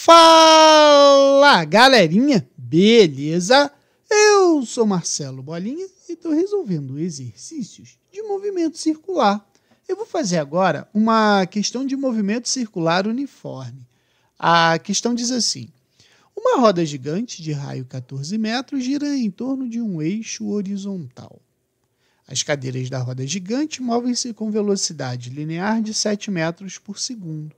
Fala, galerinha! Beleza? Eu sou Marcelo Bolinha e estou resolvendo exercícios de movimento circular. Eu vou fazer agora uma questão de movimento circular uniforme. A questão diz assim: uma roda gigante de raio 14 metros gira em torno de um eixo horizontal. As cadeiras da roda gigante movem-se com velocidade linear de 7 metros por segundo.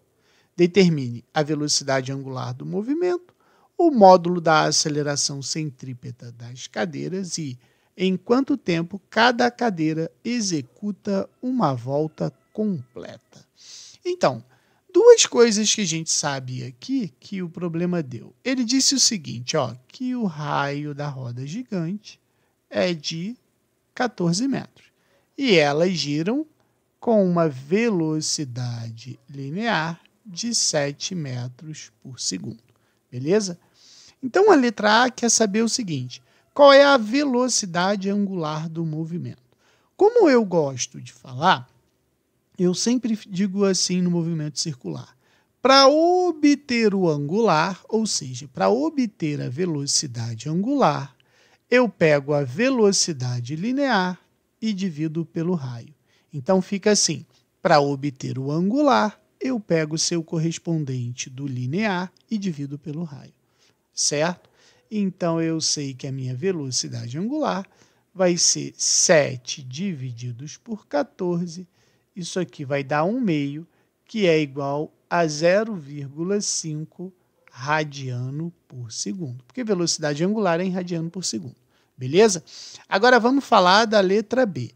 Determine a velocidade angular do movimento, o módulo da aceleração centrípeta das cadeiras e em quanto tempo cada cadeira executa uma volta completa. Então, duas coisas que a gente sabe aqui que o problema deu. Ele disse o seguinte, ó, que o raio da roda gigante é de 14 metros e elas giram com uma velocidade linear de 7 metros por segundo. Beleza? Então a letra A quer saber o seguinte: qual é a velocidade angular do movimento? Como eu gosto de falar, eu sempre digo assim no movimento circular. Para obter o angular, ou seja, para obter a velocidade angular, eu pego a velocidade linear e divido pelo raio. Então fica assim: para obter o angular, eu pego o seu correspondente do linear e divido pelo raio, certo? Então eu sei que a minha velocidade angular vai ser 7 divididos por 14. Isso aqui vai dar 1 meio, que é igual a 0,5 radiano por segundo. Porque velocidade angular é em radiano por segundo, beleza? Agora vamos falar da letra B.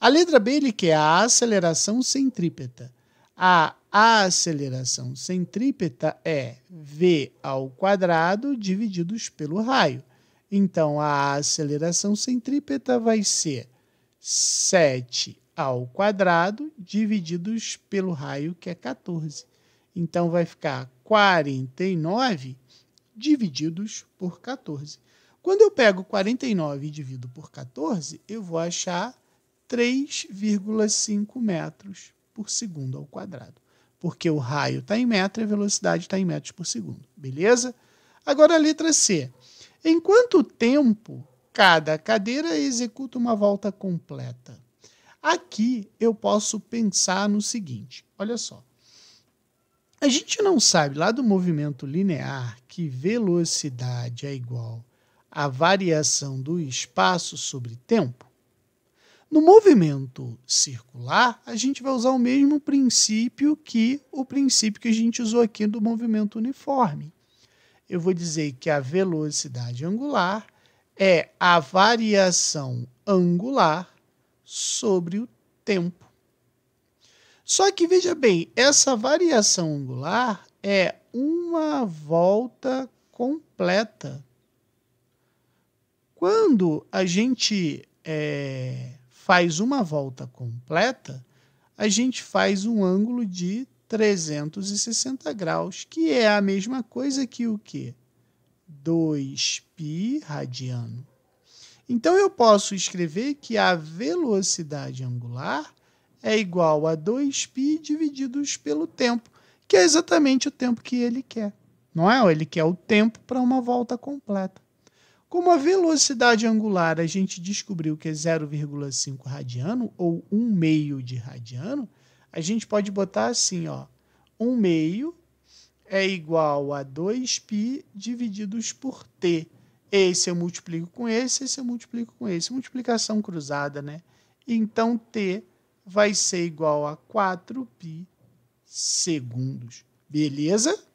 A letra B ele quer a aceleração centrípeta. A a aceleração centrípeta é v ao quadrado divididos pelo raio. Então, a aceleração centrípeta vai ser 7 ao quadrado divididos pelo raio, que é 14. Então, vai ficar 49 divididos por 14. Quando eu pego 49 e divido por 14, eu vou achar 3,5 metros por segundo ao quadrado porque o raio está em metro e a velocidade está em metros por segundo, beleza? Agora a letra C. Em quanto tempo cada cadeira executa uma volta completa? Aqui eu posso pensar no seguinte: olha só. A gente não sabe lá do movimento linear que velocidade é igual à variação do espaço sobre tempo? No movimento circular, a gente vai usar o mesmo princípio que o princípio que a gente usou aqui do movimento uniforme. Eu vou dizer que a velocidade angular é a variação angular sobre o tempo. Só que veja bem, essa variação angular é uma volta completa. Quando a gente é, faz uma volta completa, a gente faz um ângulo de 360 graus, que é a mesma coisa que o quê? 2π radiano. Então eu posso escrever que a velocidade angular é igual a 2π divididos pelo tempo, que é exatamente o tempo que ele quer. Não é? Ele quer o tempo para uma volta completa. Como a velocidade angular a gente descobriu que é 0,5 radiano ou 1 meio de radiano, a gente pode botar assim, ó, 1 meio é igual a 2π divididos por t. Esse eu multiplico com esse, esse eu multiplico com esse. Multiplicação cruzada, né? Então, t vai ser igual a 4π segundos. Beleza?